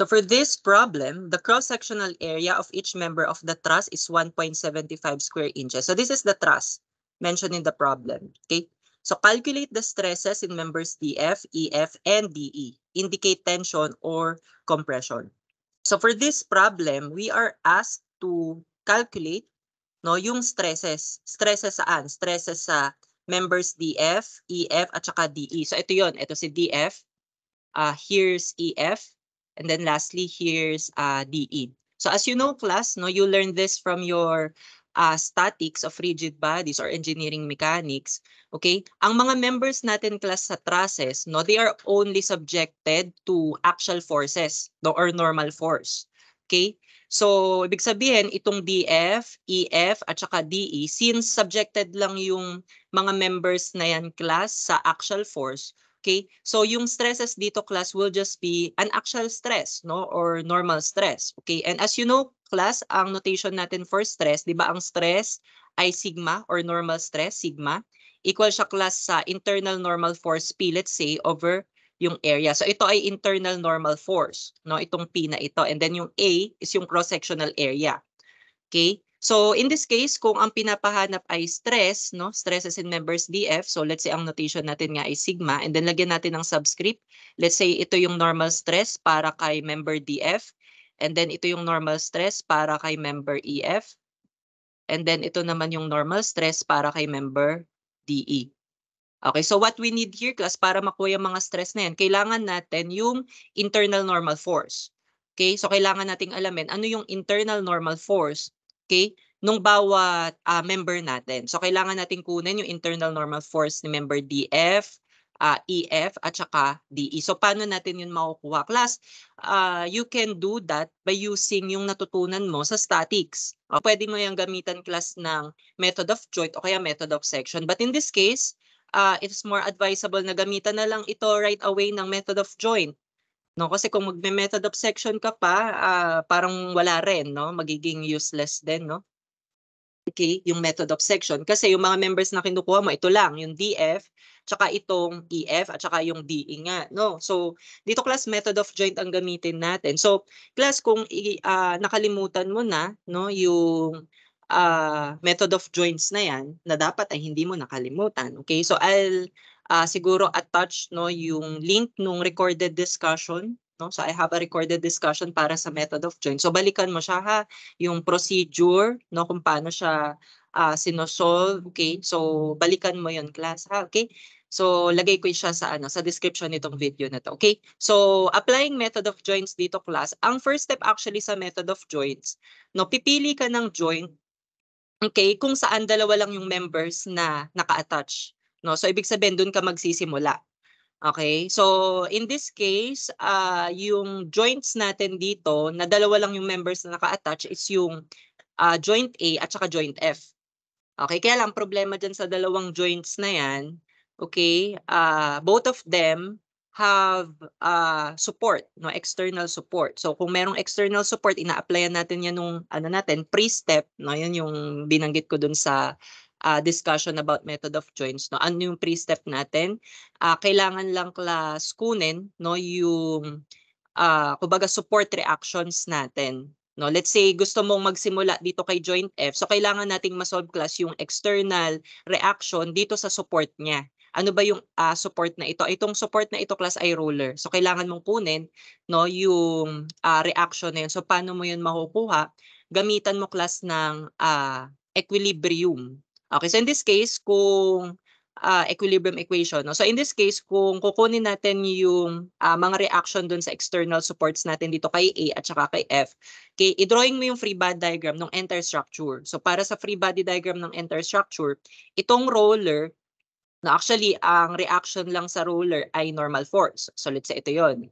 So for this problem, the cross-sectional area of each member of the truss is 1.75 square inches. So this is the truss mentioned in the problem. Okay. So calculate the stresses in members DF, EF, and DE. Indicate tension or compression. So for this problem, we are asked to calculate no yung stresses. Stresses saan? Stresses sa members DF, EF, at saka DE. So ito yon Ito si DF. Uh, ah, here's EF. And then lastly, here's uh, DE. So as you know, class, no, you learn this from your uh, statics of rigid bodies or engineering mechanics. Okay? Ang mga members natin class sa trusses, no, they are only subjected to actual forces no, or normal force. Okay? So, ibig sabihin, itong DF, EF, at saka DE, since subjected lang yung mga members na yan class sa actual force, Okay? So yung stresses dito class will just be an actual stress, no? Or normal stress. Okay? And as you know, class, ang notation natin for stress, 'di ba? Ang stress ay sigma or normal stress, sigma. Equal siya class sa internal normal force P, let's say, over yung area. So ito ay internal normal force, no? Itong P na ito. And then yung A is yung cross-sectional area. Okay? So in this case, kung ang pinapahanap ay stress, no, stresses in members DF, so let's say ang notation natin nga ay sigma, and then lagyan natin ng subscript. Let's say ito yung normal stress para kay member DF, and then ito yung normal stress para kay member EF, and then ito naman yung normal stress para kay member DE. Okay, so what we need here, class, para makuha yung mga stress na yan, kailangan natin yung internal normal force. Okay, so kailangan nating alamin ano yung internal normal force okay, nung bawat uh, member natin. So kailangan natin kunin yung internal normal force ni member DF, uh, ah, EF at saka DE. So paano natin yun makukuha? Class, uh, ah, you can do that by using yung natutunan mo sa statics. O, pwede mo yung gamitan class ng method of joint o kaya method of section. But in this case, uh, it's more advisable na gamitan na lang ito right away ng method of joint No, kasi kung magme-method of section ka pa, uh, parang wala rin, no? Magiging useless din, no? Okay, yung method of section. Kasi yung mga members na kinukuha mo, ito lang, yung DF, tsaka itong EF, at tsaka yung DE nga, no? So, dito class method of joint ang gamitin natin. So, class, kung uh, nakalimutan mo na, no, yung uh, method of joints na yan, na dapat ay hindi mo nakalimutan, okay? So, I'll uh, siguro attach no yung link nung recorded discussion no so i have a recorded discussion para sa method of join so balikan mo siya ha yung procedure no kung paano siya uh, sinosolve okay so balikan mo yon class ha okay So, lagay ko siya sa ano sa description nitong video na to. Okay? So, applying method of joins dito class. Ang first step actually sa method of joins, no, pipili ka ng join okay, kung saan dalawa lang yung members na naka-attach. No? So ibig sabihin doon ka magsisimula. Okay? So, in this case, uh, yung joints natin dito, na dalawa lang yung members na naka-attach, is yung uh, joint A at saka joint F. Okay? Kaya lang, problema diyan sa dalawang joints na yan, okay, uh, both of them have uh, support, no external support. So, kung merong external support, ina-applyan natin yan nung, ano natin, pre-step, no? Yan yung binanggit ko dun sa uh, discussion about method of joints no ano yung pre-step natin uh, kailangan lang class kunin no yung uh, kumbaga support reactions natin no let's say gusto mong magsimula dito kay joint F so kailangan nating ma-solve class yung external reaction dito sa support niya ano ba yung uh, support na ito? Itong support na ito class ay roller. So kailangan mong kunin no yung uh, reaction na yun. So paano mo yun makukuha? Gamitan mo class ng uh, equilibrium. Okay, so in this case, kung uh, equilibrium equation. No? So in this case, kung kukunin natin yung uh, mga reaction dun sa external supports natin dito kay A at saka kay F, okay, i-drawing mo yung free body diagram ng entire structure. So para sa free body diagram ng entire structure, itong roller, na no, actually ang reaction lang sa roller ay normal force. So let's say ito yon.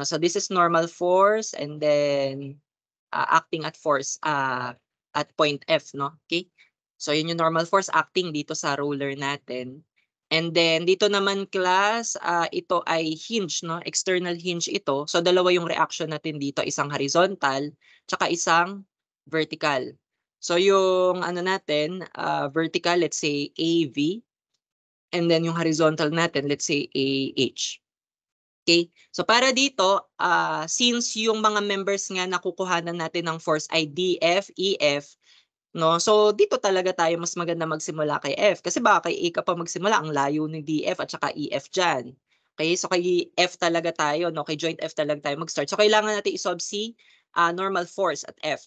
So this is normal force and then uh, acting at force uh, at point F, no? Okay? So, yun yung normal force acting dito sa roller natin. And then, dito naman class, uh, ito ay hinge, no? external hinge ito. So, dalawa yung reaction natin dito, isang horizontal, tsaka isang vertical. So, yung ano natin, uh, vertical, let's say AV, and then yung horizontal natin, let's say AH. Okay? So, para dito, uh, since yung mga members nga nakukuhanan natin ng force ay DF, EF, No? So dito talaga tayo mas maganda magsimula kay F kasi baka kay A ka pa magsimula ang layo ni DF at saka EF diyan. Okay? So kay F talaga tayo, no? Kay joint F talaga tayo mag-start. So kailangan natin i-solve si uh, normal force at F.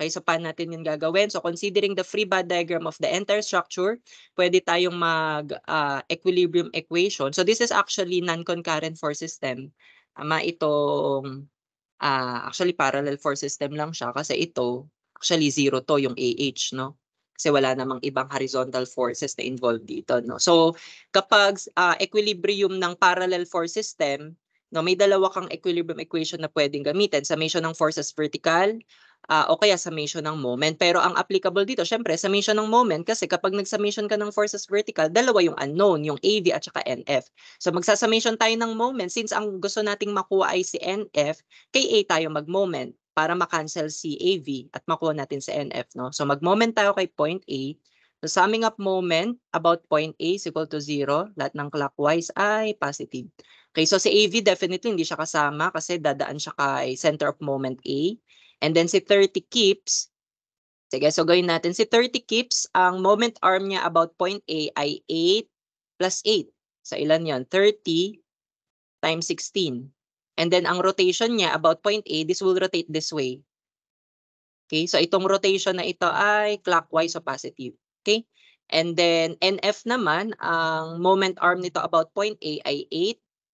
Okay, so paano natin 'yan gagawin? So considering the free body diagram of the entire structure, pwede tayong mag-equilibrium ah, uh, equation. So this is actually non-concurrent force system. Ama itong, uh, actually parallel force system lang siya kasi ito Actually, zero to yung AH, no? Kasi wala namang ibang horizontal forces na involved dito, no? So, kapag uh, equilibrium ng parallel force system, no, may dalawa kang equilibrium equation na pwedeng gamitin. Summation ng forces vertical, uh, o kaya summation ng moment. Pero ang applicable dito, syempre, summation ng moment kasi kapag nag-summation ka ng forces vertical, dalawa yung unknown, yung AV at saka NF. So magsasummation tayo ng moment since ang gusto nating makuha ay si NF, kay A tayo mag-moment para ma-cancel si AV at makuha natin sa NF. No? So mag-moment tayo kay point A. So summing up moment about point A is equal to 0. Lahat ng clockwise ay positive. Okay, so si AV definitely hindi siya kasama kasi dadaan siya kay center of moment A. And then si 30 kips, sige, so gawin natin. Si 30 kips, ang moment arm niya about point A ay 8 plus 8. So ilan yon 30 times 16. And then ang rotation niya about point A, this will rotate this way. Okay, so itong rotation na ito ay clockwise o positive. Okay, and then NF naman, ang moment arm nito about point A ay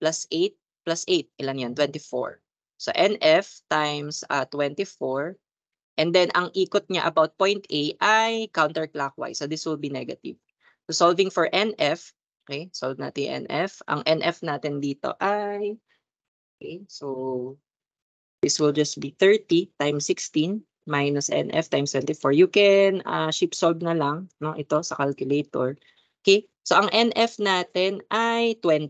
8 plus 8 plus 8. Ilan yan? 24. So NF times uh, ah, 24. And then ang ikot niya about point A ay counterclockwise. So this will be negative. So solving for NF, okay, solve natin NF. Ang NF natin dito ay Okay, so this will just be 30 times 16 minus NF times 24. You can uh, ship solve na lang no, ito sa calculator. Okay, so ang NF natin ay 20.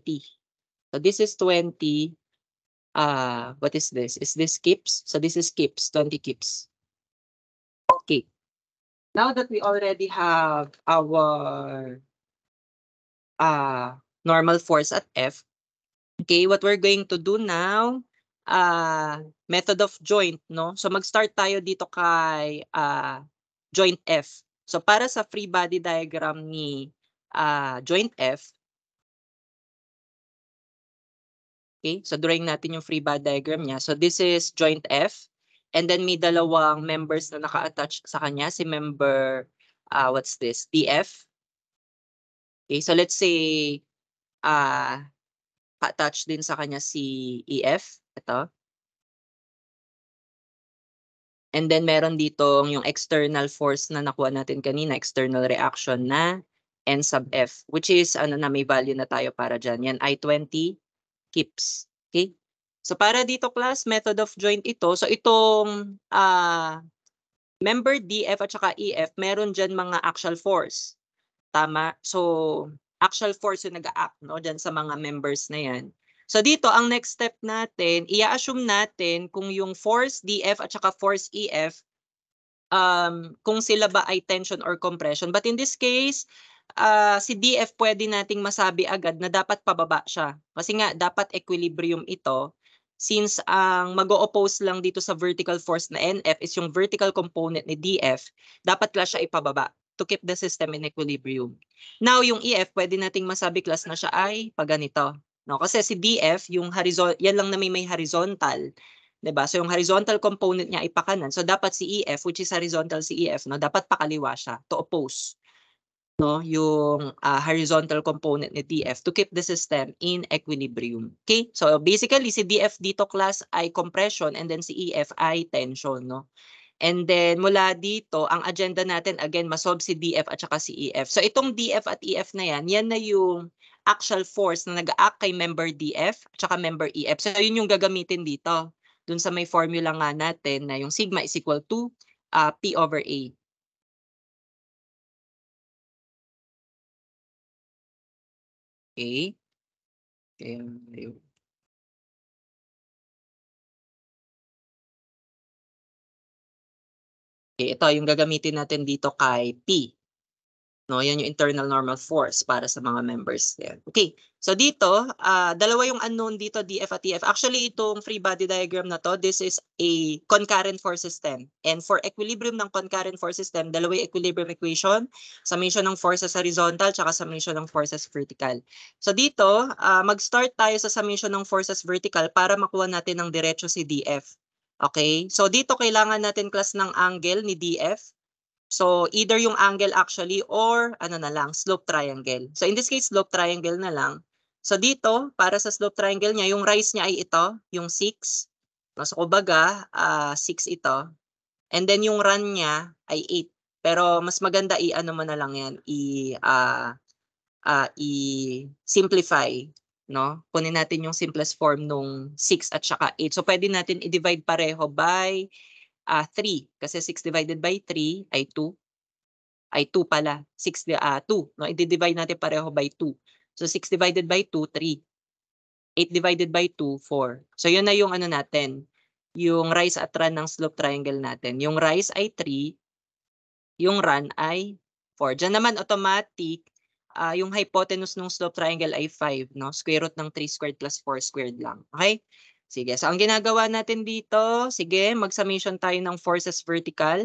So this is 20. Uh, ah, what is this? Is this kips? So this is kips, 20 kips. Okay. Now that we already have our uh, normal force at F, Okay, what we're going to do now, uh, method of joint, no? So mag-start tayo dito kay uh, joint F. So para sa free body diagram ni uh, joint F, okay, so drawing natin yung free body diagram niya. So this is joint F, and then may dalawang members na naka-attach sa kanya, si member, uh, what's this, DF. Okay, so let's say, uh, naka-attach din sa kanya si EF. Ito. And then meron dito yung external force na nakuha natin kanina, external reaction na N sub F, which is ano na may value na tayo para dyan. Yan, I-20 kips. Okay? So para dito class, method of joint ito. So itong uh, member DF at saka EF, meron dyan mga actual force. Tama? So actual force yung nag act no, diyan sa mga members na yan. So dito, ang next step natin, i-assume natin kung yung force DF at saka force EF, um, kung sila ba ay tension or compression. But in this case, uh, si DF pwede nating masabi agad na dapat pababa siya. Kasi nga, dapat equilibrium ito since ang um, mag oppose lang dito sa vertical force na NF is yung vertical component ni DF, dapat lang siya ipababa to keep the system in equilibrium. Now, yung EF, pwede nating masabi class na siya ay paganito. No? Kasi si DF, yung horizontal, yan lang na may, may horizontal. 'di ba? So yung horizontal component niya ay pakanan. So dapat si EF which is horizontal si EF, no, dapat pakaliwa siya to oppose no, yung uh, horizontal component ni DF to keep the system in equilibrium. Okay? So basically si DF dito class ay compression and then si EF ay tension, no. And then mula dito, ang agenda natin again masolve si DF at saka si EF. So itong DF at EF na yan, yan na yung actual force na nag-act kay member DF at saka member EF. So yun yung gagamitin dito. Dun sa may formula nga natin na yung sigma is equal to uh, P over A. Okay. Okay. ito yung gagamitin natin dito kay P. No, yan yung internal normal force para sa mga members yan. Okay, so dito, uh, dalawa yung unknown dito, DF at TF. E Actually, itong free body diagram na to, this is a concurrent force system. And for equilibrium ng concurrent force system, dalawa equilibrium equation, summation ng forces horizontal, tsaka summation ng forces vertical. So dito, uh, mag-start tayo sa summation ng forces vertical para makuha natin ng diretsyo si DF. Okay? So dito kailangan natin class ng angle ni DF. So either yung angle actually or ano na lang, slope triangle. So in this case, slope triangle na lang. So dito, para sa slope triangle niya, yung rise niya ay ito, yung 6. So kumbaga, uh, ah, 6 ito. And then yung run niya ay 8. Pero mas maganda i-ano mo na lang yan, i- uh, uh, i-simplify no? Kunin natin yung simplest form nung 6 at saka 8. So pwede natin i-divide pareho by uh, ah, 3 kasi 6 divided by 3 ay 2 ay 2 pala. 6 uh, 2, no? I-divide natin pareho by 2. So 6 divided by 2 3. 8 divided by 2 4. So yun na yung ano natin, yung rise at run ng slope triangle natin. Yung rise ay 3, yung run ay 4. Diyan naman automatic uh, yung hypotenuse ng slope triangle ay 5, no? Square root ng 3 squared plus 4 squared lang. Okay? Sige, so ang ginagawa natin dito, sige, mag-summation tayo ng forces vertical.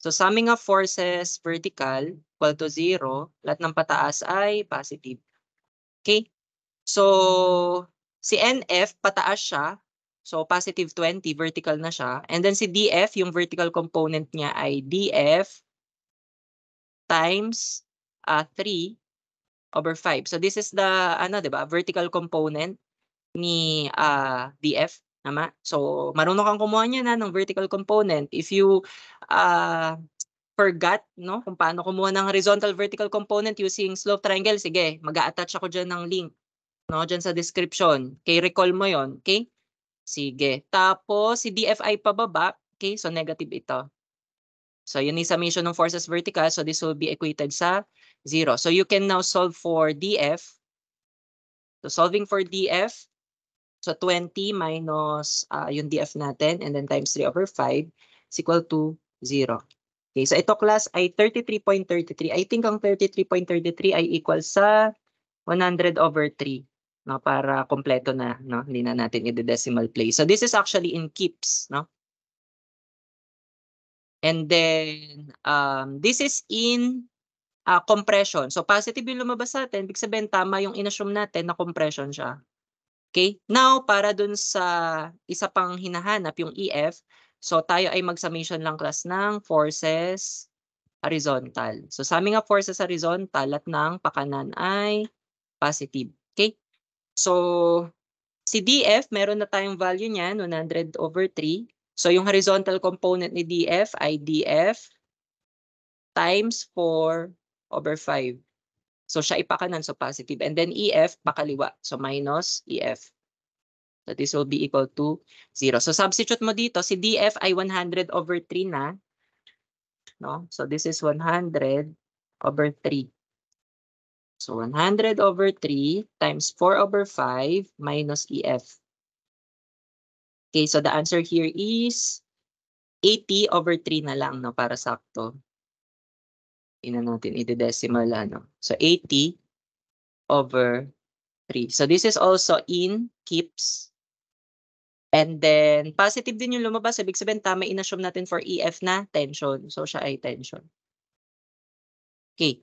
So summing of forces vertical equal to 0, lahat ng pataas ay positive. Okay? So si NF, pataas siya. So positive 20, vertical na siya. And then si DF, yung vertical component niya ay DF times uh, ah, 3 over 5. So this is the ano 'di ba, vertical component ni uh, ah, DF, tama? So marunong kang kumuha niyan ha, ng vertical component. If you uh, forgot no kung paano kumuha ng horizontal vertical component using slope triangle, sige, mag-a-attach ako diyan ng link no diyan sa description. Okay, recall mo 'yon, okay? Sige. Tapos si DF DFI pababa, okay? So negative ito. So yun yung summation ng forces vertical, so this will be equated sa 0. So you can now solve for DF. So solving for DF, so 20 minus uh, yung DF natin and then times 3 over 5 is equal to 0. Okay, so ito class ay 33.33. .33. I think ang 33.33 .33 ay equal sa 100 over 3 no para kompleto na no hindi na natin i-decimal place. So this is actually in kips no. And then um this is in uh, compression. So positive yung lumabas sa natin, big sabihin tama yung inassume natin na compression siya. Okay? Now, para dun sa isa pang hinahanap, yung EF, so tayo ay mag-summation lang class ng forces horizontal. So sa of forces horizontal at ng pakanan ay positive. Okay? So, si DF, meron na tayong value niyan, 100 over 3. So, yung horizontal component ni DF ay DF times 4 over 5. So siya ay pakanan, so positive. And then EF, pakaliwa, so minus EF. So this will be equal to 0. So substitute mo dito, si DF ay 100 over 3 na. No? So this is 100 over 3. So 100 over 3 times 4 over 5 minus EF. Okay, so the answer here is 80 over 3 na lang no, para sakto ina natin, ide-decimal ano. So 80 over 3. So this is also in kips. And then positive din yung lumabas. Ibig sabihin tama inassume natin for EF na tension. So siya ay tension. Okay.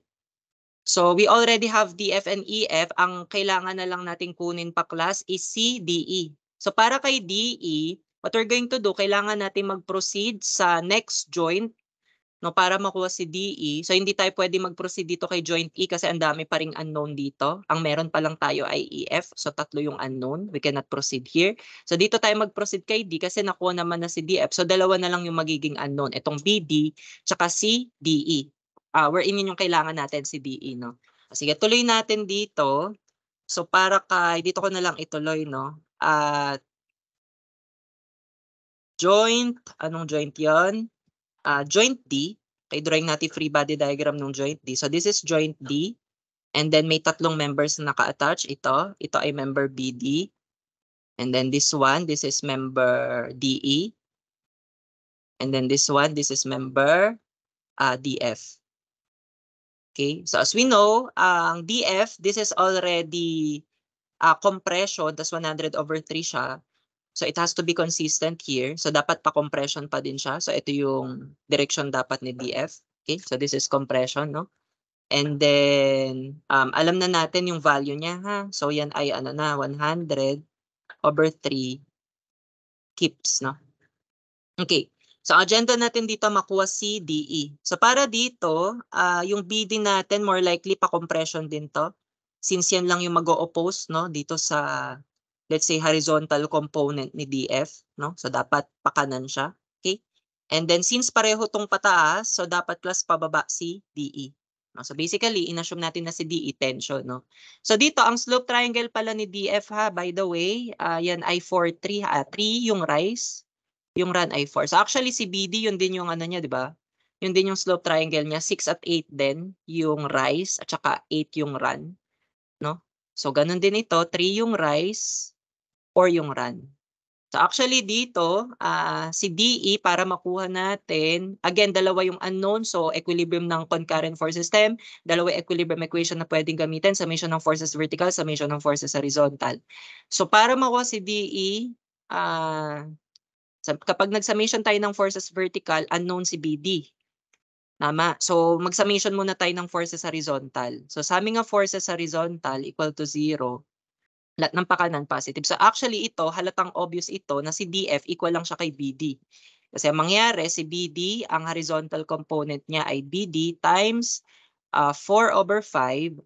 So we already have DF and EF. Ang kailangan na lang nating kunin pa class is CDE. So para kay DE, what we're going to do, kailangan natin mag-proceed sa next joint no para makuha si DE. So hindi tayo pwede mag-proceed dito kay joint E kasi ang dami pa ring unknown dito. Ang meron pa lang tayo ay EF, so tatlo yung unknown. We cannot proceed here. So dito tayo mag-proceed kay D kasi nakuha naman na si DF. E so dalawa na lang yung magiging unknown, itong BD tsaka si DE. Uh, ah, wherein yun yung kailangan natin si DE, no? Sige, tuloy natin dito. So para kay, dito ko na lang ituloy, no? At uh, joint, anong joint yon uh, joint D. Okay, drawing natin free body diagram ng joint D. So this is joint D. And then may tatlong members na naka-attach. Ito, ito ay member BD. And then this one, this is member DE. And then this one, this is member uh, ah, DF. Okay, so as we know, uh, ang DF, this is already uh, compression, that's 100 over 3 siya. So it has to be consistent here. So dapat pa-compression pa din siya. So ito yung direction dapat ni DF. Okay? So this is compression, no? And then, um, alam na natin yung value niya, ha? So yan ay ano na, 100 over 3 kips, no? Okay. So agenda natin dito makuha si DE. So para dito, uh, yung BD natin more likely pa compression din to since yan lang yung mag-oppose no dito sa let's say horizontal component ni DF, no? So dapat pakanan siya. Okay? And then since pareho tong pataas, so dapat plus pababa si DE. No? So basically, inassume natin na si DE tension, no? So dito ang slope triangle pala ni DF ha, by the way, uh, yan i43 3 ha, 3 yung rise, yung run i 4. So actually si BD yun din yung ano niya, di ba? Yun din yung slope triangle niya, 6 at 8 din yung rise at saka 8 yung run, no? So ganun din ito, 3 yung rise, or yung run. So actually dito, uh, si DE para makuha natin, again, dalawa yung unknown. So equilibrium ng concurrent force system, dalawa equilibrium equation na pwedeng gamitin, summation ng forces vertical, summation ng forces horizontal. So para makuha si DE, uh, ah, kapag nag-summation tayo ng forces vertical, unknown si BD. Tama. So mag-summation muna tayo ng forces horizontal. So sa aming nga forces horizontal equal to 0, lahat ng pakanan positive. So actually ito, halatang obvious ito na si DF equal lang siya kay BD. Kasi ang mangyari, si BD, ang horizontal component niya ay BD times uh, ah, 4 over 5.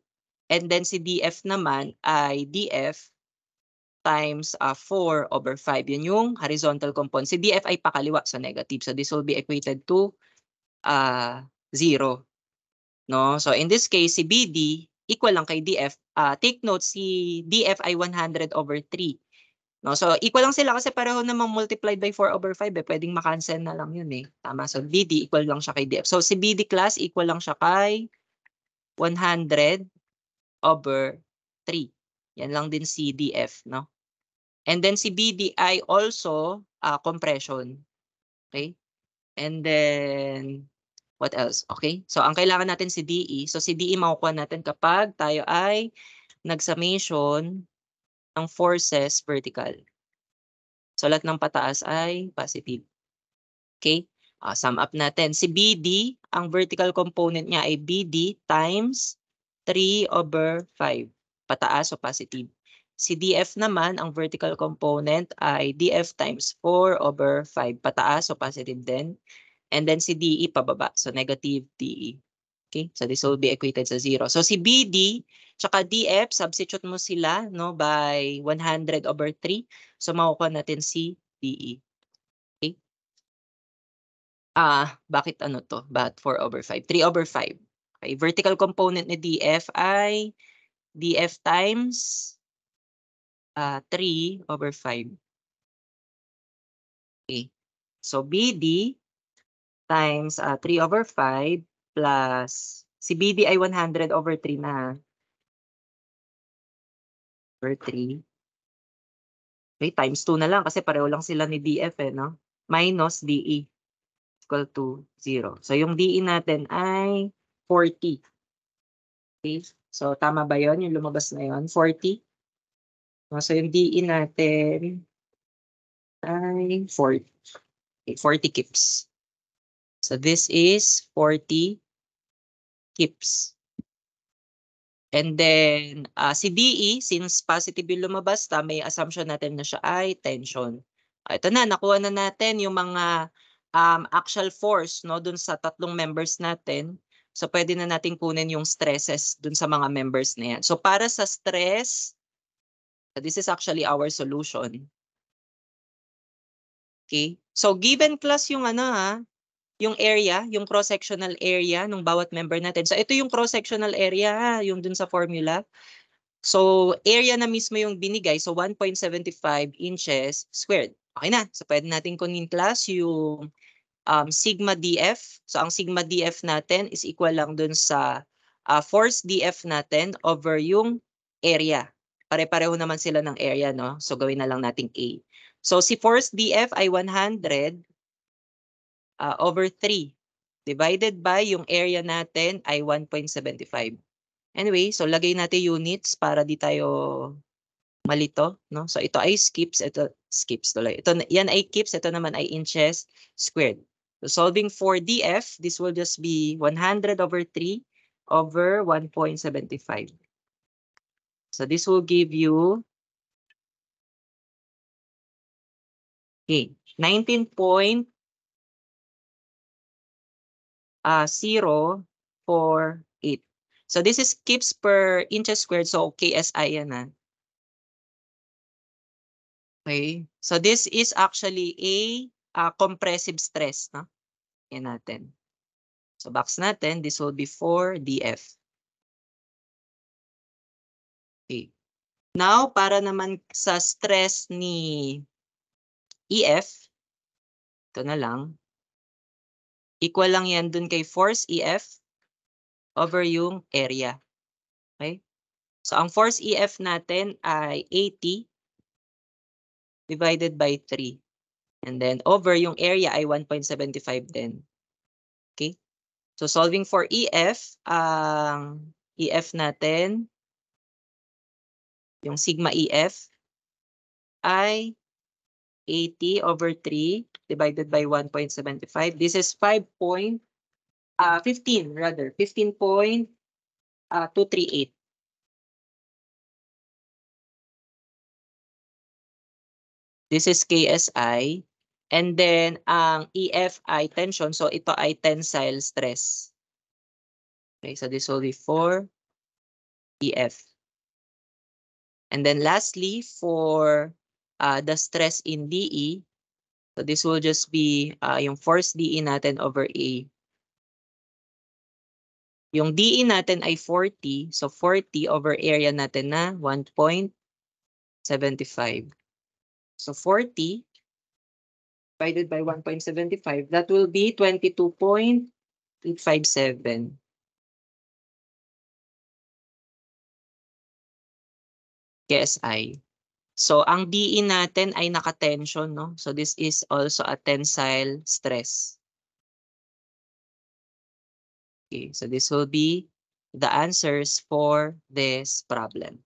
And then si DF naman ay DF times uh, ah, 4 over 5. Yun yung horizontal component. Si DF ay pakaliwa, so negative. So this will be equated to uh, ah, 0. No? So in this case, si BD equal lang kay DF. Uh, ah, take note, si DF ay 100 over 3. No? So, equal lang sila kasi pareho namang multiplied by 4 over 5. Eh. Pwedeng makancel na lang yun eh. Tama. So, BD equal lang siya kay DF. So, si BD class equal lang siya kay 100 over 3. Yan lang din si DF. No? And then si BDI also uh, compression. Okay? And then What else? Okay? So, ang kailangan natin si DE. So, si DE makukuha natin kapag tayo ay nagsummation ng forces vertical. So, lahat ng pataas ay positive. Okay? Uh, sum up natin. Si BD, ang vertical component niya ay BD times 3 over 5. Pataas o positive. Si DF naman, ang vertical component ay DF times 4 over 5. Pataas o positive din. And then si DE pababa. So negative DE. Okay? So this will be equated sa 0. So si BD tsaka DF, substitute mo sila no, by 100 over 3. So makukuha natin si DE. Okay? Ah, uh, bakit ano to? Bakit 4 over 5? 3 over 5. Okay, vertical component ni DF ay DF times uh, ah, 3 over 5. Okay. So BD times uh, 3 over 5 plus si BD ay 100 over 3 na. Over 3. Okay, times 2 na lang kasi pareho lang sila ni DF eh, no? Minus DE equal to 0. So yung DE natin ay 40. Okay? So tama ba yon yung lumabas na yon 40. So yung DE natin ay 40. 40 kips. So this is 40 kips. And then uh, si DE, since positive yung lumabas may assumption natin na siya ay tension. Ah, ito na, nakuha na natin yung mga um, actual force no dun sa tatlong members natin. So pwede na natin kunin yung stresses dun sa mga members na yan. So para sa stress, so this is actually our solution. Okay? So given class yung ano ha, ah, yung area, yung cross-sectional area ng bawat member natin. So ito yung cross-sectional area, ah, yung dun sa formula. So area na mismo yung binigay, so 1.75 inches squared. Okay na, so pwede natin kunin class yung um, sigma df. So ang sigma df natin is equal lang dun sa uh, force df natin over yung area. Pare-pareho naman sila ng area, no? So gawin na lang nating A. So si force df ay 100 uh, over 3 divided by yung area natin ay 1.75. Anyway, so lagay natin units para di tayo malito, no? So ito ay skips, ito skips tuloy. Ito yan ay keeps, ito naman ay inches squared. So solving for DF, this will just be 100 over 3 over 1.75. So this will give you okay, 19 uh, 0, 4, 8. So this is kips per inches squared. So KSI yan ha. Ah. Okay. So this is actually a uh, compressive stress. No? Yan natin. So box natin, this will be 4 dF. Okay. Now, para naman sa stress ni EF, ito na lang. Equal lang yan dun kay force EF over yung area. Okay? So, ang force EF natin ay 80 divided by 3. And then, over yung area ay 1.75 din. Okay? So, solving for EF, ang um, e EF natin, yung sigma EF, ay 80 over 3 divided by 1.75. This is 5.15 uh, rather, 15.238. Uh, This is KSI. And then ang um, e EFI tension, so ito ay tensile stress. Okay, so this will be 4 EF. And then lastly, for uh, the stress in DE, So this will just be uh, yung force DE natin over A. Yung DE natin ay 40. So 40 over area natin na 1.75. So 40 divided by 1.75, that will be 22.857. KSI. So, ang DE natin ay nakatension, no? So, this is also a tensile stress. Okay, so this will be the answers for this problem.